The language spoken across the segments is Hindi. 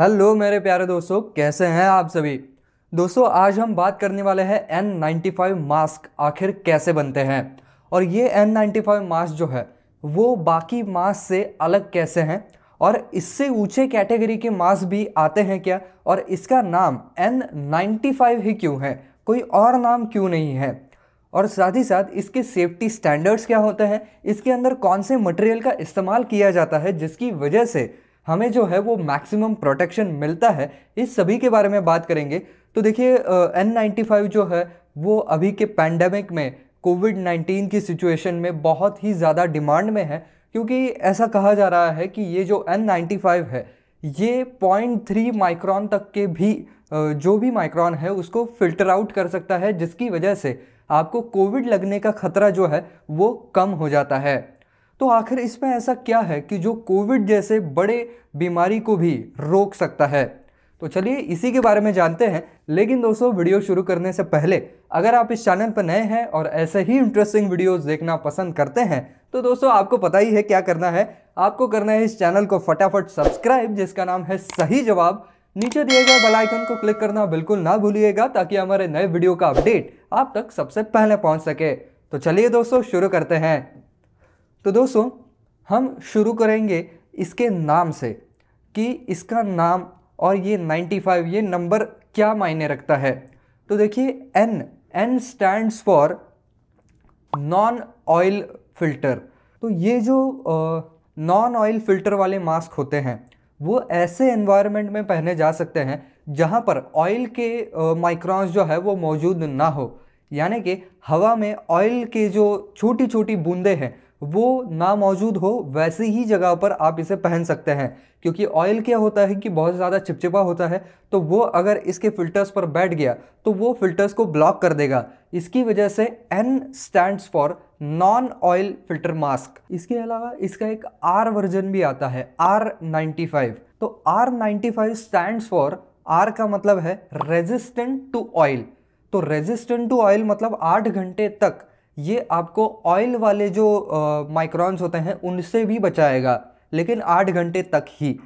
हेलो मेरे प्यारे दोस्तों कैसे हैं आप सभी दोस्तों आज हम बात करने वाले हैं एन नाइन्टी फाइव मास्क आखिर कैसे बनते हैं और ये एन नाइन्टी फाइव मास्क जो है वो बाकी मास्क से अलग कैसे हैं और इससे ऊंचे कैटेगरी के मास्क भी आते हैं क्या और इसका नाम एन नाइन्टी फाइव ही क्यों है कोई और नाम क्यों नहीं है और साथ ही साथ इसके सेफ्टी स्टैंडर्ड्स क्या होते हैं इसके अंदर कौन से मटेरियल का इस्तेमाल किया जाता है जिसकी वजह से हमें जो है वो मैक्सिमम प्रोटेक्शन मिलता है इस सभी के बारे में बात करेंगे तो देखिए एन नाइन्टी फाइव जो है वो अभी के पैंडमिक में कोविड नाइन्टीन की सिचुएशन में बहुत ही ज़्यादा डिमांड में है क्योंकि ऐसा कहा जा रहा है कि ये जो एन नाइन्टी फाइव है ये पॉइंट थ्री माइक्रॉन तक के भी जो भी माइक्रॉन है उसको फिल्टर आउट कर सकता है जिसकी वजह से आपको कोविड लगने का खतरा जो है वो कम हो जाता है तो आखिर इसमें ऐसा क्या है कि जो कोविड जैसे बड़े बीमारी को भी रोक सकता है तो चलिए इसी के बारे में जानते हैं लेकिन दोस्तों वीडियो शुरू करने से पहले अगर आप इस चैनल पर नए हैं और ऐसे ही इंटरेस्टिंग वीडियोस देखना पसंद करते हैं तो दोस्तों आपको पता ही है क्या करना है आपको करना है इस चैनल को फटाफट सब्सक्राइब जिसका नाम है सही जवाब नीचे दिए गए बेलाइकन को क्लिक करना बिल्कुल ना भूलिएगा ताकि हमारे नए वीडियो का अपडेट आप तक सबसे पहले पहुँच सके तो चलिए दोस्तों शुरू करते हैं तो दोस्तों हम शुरू करेंगे इसके नाम से कि इसका नाम और ये 95 ये नंबर क्या मायने रखता है तो देखिए N N stands for non oil filter तो ये जो नॉन ऑयल फिल्टर वाले मास्क होते हैं वो ऐसे एनवायरनमेंट में पहने जा सकते हैं जहाँ पर ऑयल के माइक्रॉन्स जो है वो मौजूद ना हो यानी कि हवा में ऑयल के जो छोटी छोटी बूंदे हैं वो ना मौजूद हो वैसी ही जगह पर आप इसे पहन सकते हैं क्योंकि ऑयल क्या होता है कि बहुत ज़्यादा चिपचिपा होता है तो वो अगर इसके फिल्टर्स पर बैठ गया तो वो फिल्टर्स को ब्लॉक कर देगा इसकी वजह से N stands for non oil filter mask इसके अलावा इसका एक आर वर्जन भी आता है आर नाइन्टी फाइव तो R ninety five stands for R का मतलब है रेजिस्टेंट टू ऑयल तो रेजिस्टेंट टू ऑयल मतलब आठ घंटे तक ये आपको ऑयल वाले जो माइक्रॉन्स होते हैं उनसे भी बचाएगा लेकिन आठ घंटे तक ही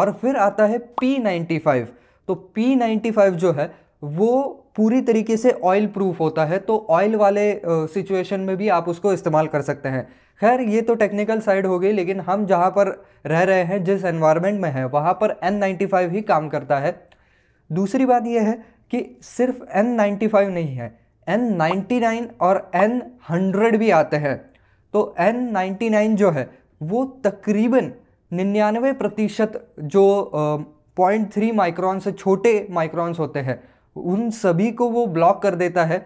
और फिर आता है P95 तो P95 जो है वो पूरी तरीके से ऑयल प्रूफ होता है तो ऑयल वाले सिचुएशन में भी आप उसको इस्तेमाल कर सकते हैं खैर ये तो टेक्निकल साइड हो गई लेकिन हम जहाँ पर रह रहे हैं जिस एनवायरनमेंट में है वहाँ पर N95 ही काम करता है दूसरी बात यह है कि सिर्फ N95 नहीं है एन नाइन्टी नाइन और एन हंड्रेड भी आते हैं तो एन नाइन्टी नाइन जो है वो तकरीबन निन्यानवे प्रतिशत जो पॉइंट थ्री माइक्रॉन से छोटे माइक्रॉन्स होते हैं उन सभी को वो ब्लॉक कर देता है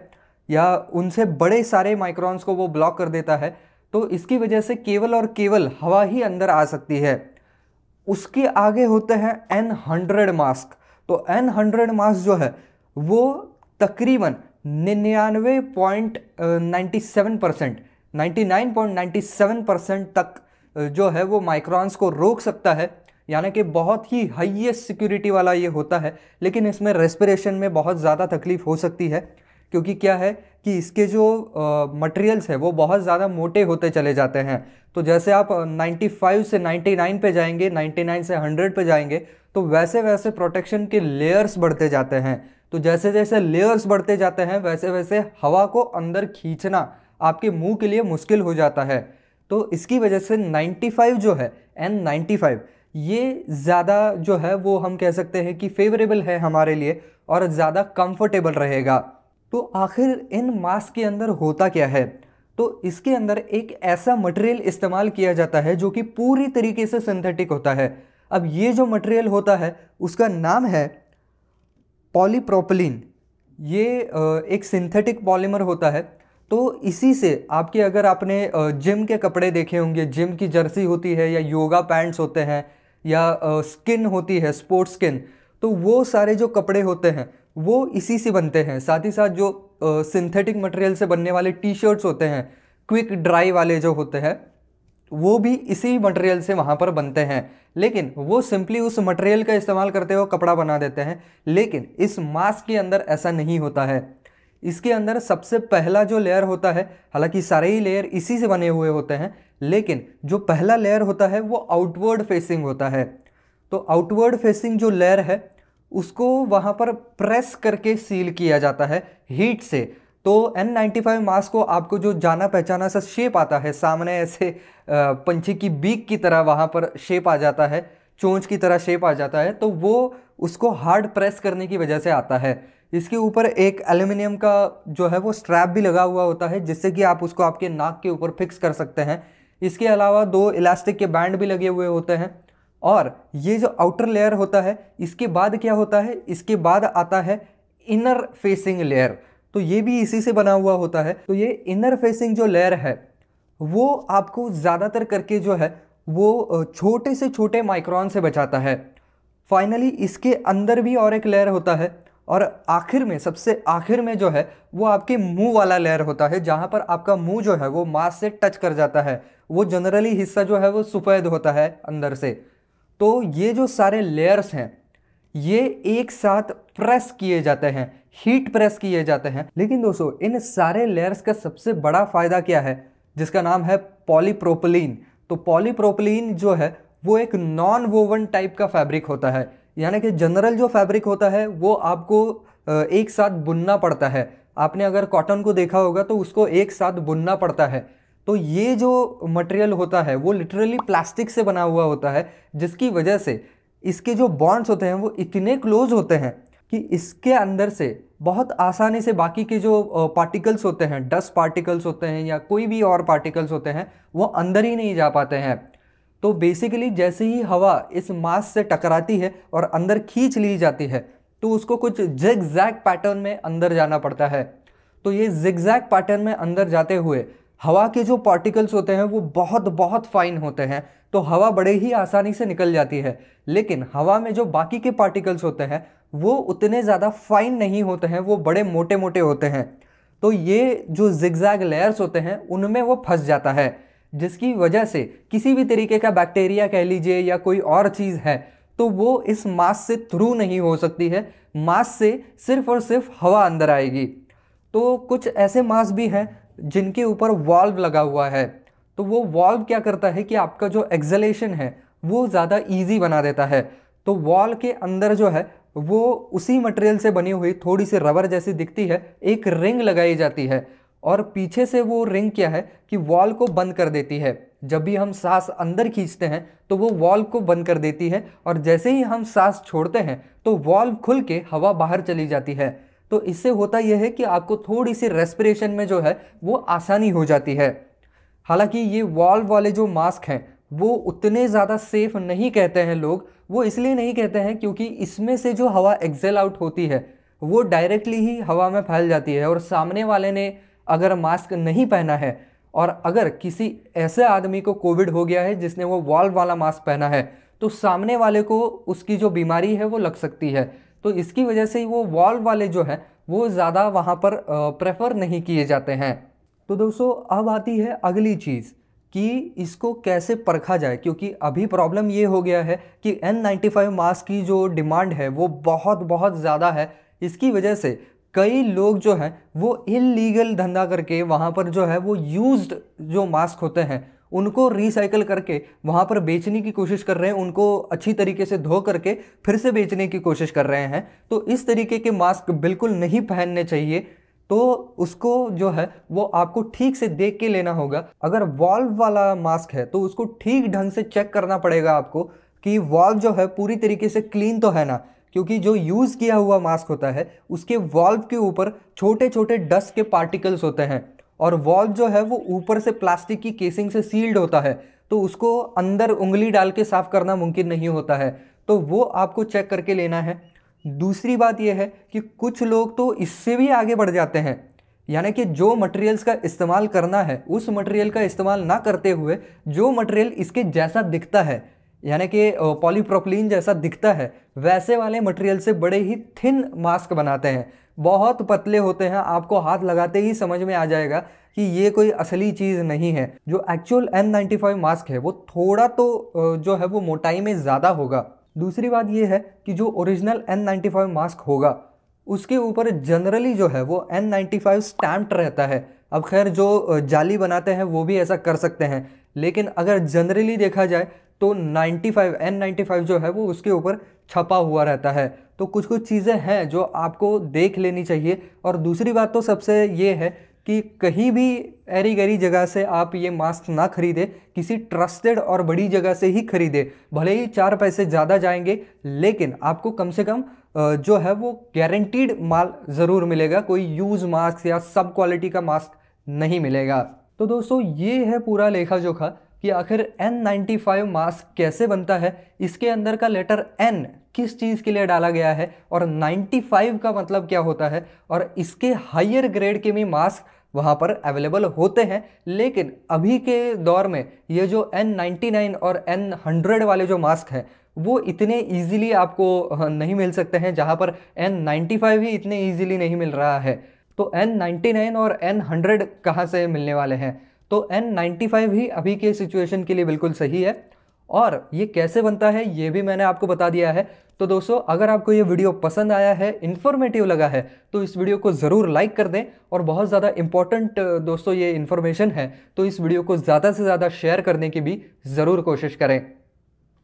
या उनसे बड़े सारे माइक्रॉन्स को वो ब्लॉक कर देता है तो इसकी वजह से केवल और केवल हवा ही अंदर आ सकती है उसके आगे होते हैं एन हंड्रेड मास्क तो एन हंड्रेड मास्क जो है वो तकरीबन निन्यानवे point ninety seven percent ninety nine point ninety seven percent तक जो है वो माइक्रॉन्स को रोक सकता है यानी कि बहुत ही हाइएस्ट सिक्योरिटी वाला ये होता है लेकिन इसमें रेस्पिरेशन में बहुत ज़्यादा तकलीफ़ हो सकती है क्योंकि क्या है कि इसके जो मटेरियल्स है वो बहुत ज़्यादा मोटे होते चले जाते हैं तो जैसे आप 95 से 99 पे जाएंगे 99 से 100 पे जाएंगे तो वैसे वैसे प्रोटेक्शन के लेयर्स बढ़ते जाते हैं तो जैसे जैसे लेयर्स बढ़ते जाते हैं वैसे वैसे हवा को अंदर खींचना आपके मुंह के लिए मुश्किल हो जाता है तो इसकी वजह से 95 जो है एन 95 ये ज़्यादा जो है वो हम कह सकते हैं कि फेवरेबल है हमारे लिए और ज़्यादा कंफर्टेबल रहेगा तो आखिर इन मास्क के अंदर होता क्या है तो इसके अंदर एक ऐसा मटेरियल इस्तेमाल किया जाता है जो कि पूरी तरीके से सिंथेटिक होता है अब ये जो मटेरियल होता है उसका नाम है पॉलीप्रोपलिन ये एक सिंथेटिक पॉलीमर होता है तो इसी से आपके अगर आपने जिम के कपड़े देखे होंगे जिम की जर्सी होती है या योगा पैंट्स होते हैं या स्किन होती है स्पोर्ट्स स्किन तो वो सारे जो कपड़े होते हैं वो इसी से बनते हैं साथ ही साथ जो सिंथेटिक मटेरियल से बनने वाले टी शर्ट्स होते हैं क्विक ड्राई वाले जो होते हैं वो भी इसी मटेरियल से वहाँ पर बनते हैं लेकिन वो सिंपली उस मटेरियल का इस्तेमाल करते हुए कपड़ा बना देते हैं लेकिन इस मास्क के अंदर ऐसा नहीं होता है इसके अंदर सबसे पहला जो लेयर होता है हालांकि सारे ही लेयर इसी से बने हुए होते हैं लेकिन जो पहला लेयर होता है वो आउटवर्ड फेसिंग होता है तो आउटवर्ड फेसिंग जो लेयर है उसको वहाँ पर प्रेस करके सील किया जाता है हीट से तो एन नाइन्टी फाइव मास्क को आपको जो जाना पहचाना सा शेप आता है सामने ऐसे पंछी की बीक की तरह वहाँ पर शेप आ जाता है चोंच की तरह शेप आ जाता है तो वो उसको हार्ड प्रेस करने की वजह से आता है इसके ऊपर एक एल्युमिनियम का जो है वो स्ट्रैप भी लगा हुआ होता है जिससे कि आप उसको आपके नाक के ऊपर फिक्स कर सकते हैं इसके अलावा दो इलास्टिक के बैंड भी लगे हुए होते हैं और ये जो आउटर लेयर होता है इसके बाद क्या होता है इसके बाद आता है इनर फेसिंग लेयर तो ये भी इसी से बना हुआ होता है तो ये इनर फेसिंग जो लेयर है वो आपको ज़्यादातर करके जो है वो छोटे से छोटे माइक्रॉन से बचाता है फाइनली इसके अंदर भी और एक लेयर होता है और आखिर में सबसे आखिर में जो है वो आपके मुंह वाला लेयर होता है जहाँ पर आपका मुंह जो है वो मास से टच कर जाता है वो जनरली हिस्सा जो है वो सफ़ेद होता है अंदर से तो ये जो सारे लेयर्स हैं ये एक साथ प्रेस किए जाते हैं हीट प्रेस किए जाते हैं लेकिन दोस्तों इन सारे लेयर्स का सबसे बड़ा फ़ायदा क्या है जिसका नाम है पॉलीप्रोपलिन तो पॉलीप्रोपलिन जो है वो एक नॉन वोवन टाइप का फैब्रिक होता है यानी कि जनरल जो फैब्रिक होता है वो आपको एक साथ बुनना पड़ता है आपने अगर कॉटन को देखा होगा तो उसको एक साथ बुनना पड़ता है तो ये जो मटेरियल होता है वो लिटरली प्लास्टिक से बना हुआ होता है जिसकी वजह से इसके जो बॉन्ड्स होते हैं वो इतने क्लोज होते हैं कि इसके अंदर से बहुत आसानी से बाकी के जो पार्टिकल्स होते हैं डस्ट पार्टिकल्स होते हैं या कोई भी और पार्टिकल्स होते हैं वो अंदर ही नहीं जा पाते हैं तो बेसिकली जैसे ही हवा इस मास से टकराती है और अंदर खींच ली जाती है तो उसको कुछ जिग जैग पैटर्न में अंदर जाना पड़ता है तो ये जिग जैग पैटर्न में अंदर जाते हुए हवा के जो पार्टिकल्स होते हैं वो बहुत बहुत फाइन होते हैं तो हवा बड़े ही आसानी से निकल जाती है लेकिन हवा में जो बाकी के पार्टिकल्स होते हैं वो उतने ज़्यादा फाइन नहीं होते हैं वो बड़े मोटे मोटे होते हैं तो ये जो जिगजैग लेयर्स होते हैं उनमें वो फंस जाता है जिसकी वजह से किसी भी तरीके का बैक्टीरिया कह लीजिए या कोई और चीज़ है तो वो इस मास से थ्रू नहीं हो सकती है मास से सिर्फ और सिर्फ हवा अंदर आएगी तो कुछ ऐसे मास भी हैं जिनके ऊपर वॉल्व लगा हुआ है तो वो वॉल्व क्या करता है कि आपका जो एक्जलेशन है वो ज़्यादा ईजी बना देता है तो वॉल के अंदर जो है वो उसी मटेरियल से बनी हुई थोड़ी सी रबर जैसी दिखती है एक रिंग लगाई जाती है और पीछे से वो रिंग क्या है कि वॉल को बंद कर देती है जब भी हम सांस अंदर खींचते हैं तो वो वॉल्व को बंद कर देती है और जैसे ही हम सांस छोड़ते हैं तो वॉल्व खुल के हवा बाहर चली जाती है तो इससे होता यह है कि आपको थोड़ी सी रेस्पिरेशन में जो है वो आसानी हो जाती है हालांकि ये वॉल्व वाले जो मास्क हैं वो उतने ज़्यादा सेफ नहीं कहते हैं लोग वो इसलिए नहीं कहते हैं क्योंकि इसमें से जो हवा एक्सेल आउट होती है वो डायरेक्टली ही हवा में फैल जाती है और सामने वाले ने अगर मास्क नहीं पहना है और अगर किसी ऐसे आदमी को कोविड हो गया है जिसने वो वॉल्व वाला मास्क पहना है तो सामने वाले को उसकी जो बीमारी है वो लग सकती है तो इसकी वजह से वो वॉल्व वाले जो है वो ज़्यादा वहाँ पर प्रेफर नहीं किए जाते हैं तो दोस्तों अब आती है अगली चीज़ कि इसको कैसे परखा जाए क्योंकि अभी प्रॉब्लम ये हो गया है कि N95 मास्क की जो डिमांड है वो बहुत बहुत ज़्यादा है इसकी वजह से कई लोग जो हैं वो इलीगल धंधा करके वहाँ पर जो है वो यूज्ड जो मास्क होते हैं उनको रिसाइकल करके वहाँ पर बेचने की कोशिश कर रहे हैं उनको अच्छी तरीके से धो करके फिर से बेचने की कोशिश कर रहे हैं तो इस तरीके के मास्क बिल्कुल नहीं पहनने चाहिए तो उसको जो है वो आपको ठीक से देख के लेना होगा अगर वॉल्व वाला मास्क है तो उसको ठीक ढंग से चेक करना पड़ेगा आपको कि वॉल्व जो है पूरी तरीके से क्लीन तो है ना क्योंकि जो यूज़ किया हुआ मास्क होता है उसके वॉल्व के ऊपर छोटे छोटे डस्ट के पार्टिकल्स होते हैं और वॉल्व जो है वो ऊपर से प्लास्टिक की केसिंग से सील्ड होता है तो उसको अंदर उंगली डाल के साफ़ करना मुमकिन नहीं होता है तो वो आपको चेक करके लेना है दूसरी बात यह है कि कुछ लोग तो इससे भी आगे बढ़ जाते हैं यानी कि जो मटेरियल्स का इस्तेमाल करना है उस मटेरियल का इस्तेमाल ना करते हुए जो मटेरियल इसके जैसा दिखता है यानी कि पॉलीप्रोपलिन जैसा दिखता है वैसे वाले मटेरियल से बड़े ही थिन मास्क बनाते हैं बहुत पतले होते हैं आपको हाथ लगाते ही समझ में आ जाएगा कि ये कोई असली चीज़ नहीं है जो एक्चुअल N95 मास्क है वो थोड़ा तो जो है वो मोटाई में ज़्यादा होगा दूसरी बात ये है कि जो ओरिजिनल N95 मास्क होगा उसके ऊपर जनरली जो है वो N95 स्टैम्प्ड रहता है अब खैर जो जाली बनाते हैं वो भी ऐसा कर सकते हैं लेकिन अगर जनरली देखा जाए तो 95 N95 जो है वो उसके ऊपर छपा हुआ रहता है तो कुछ कुछ चीज़ें हैं जो आपको देख लेनी चाहिए और दूसरी बात तो सबसे ये है कि कहीं भी ऐरी गरी जगह से आप ये मास्क ना खरीदें किसी ट्रस्टेड और बड़ी जगह से ही खरीदें भले ही चार पैसे ज़्यादा जाएंगे लेकिन आपको कम से कम जो है वो गारंटीड माल ज़रूर मिलेगा कोई यूज़ मास्क या सब क्वालिटी का मास्क नहीं मिलेगा तो दोस्तों ये है पूरा लेखा जोखा कि आखिर N95 मास्क कैसे बनता है इसके अंदर का लेटर N किस चीज़ के लिए डाला गया है और 95 का मतलब क्या होता है और इसके हायर ग्रेड के भी मास्क वहाँ पर अवेलेबल होते हैं लेकिन अभी के दौर में ये जो N99 और N100 वाले जो मास्क हैं वो इतने इजीली आपको नहीं मिल सकते हैं जहाँ पर N95 ही इतने इजीली नहीं मिल रहा है तो N99 और N100 कहाँ से मिलने वाले हैं तो एन ही अभी के सिचुएशन के लिए बिल्कुल सही है और ये कैसे बनता है ये भी मैंने आपको बता दिया है तो दोस्तों अगर आपको ये वीडियो पसंद आया है इन्फॉर्मेटिव लगा है तो इस वीडियो को ज़रूर लाइक कर दें और बहुत ज़्यादा इंपॉर्टेंट दोस्तों ये इन्फॉर्मेशन है तो इस वीडियो को ज़्यादा से ज़्यादा शेयर करने की भी ज़रूर कोशिश करें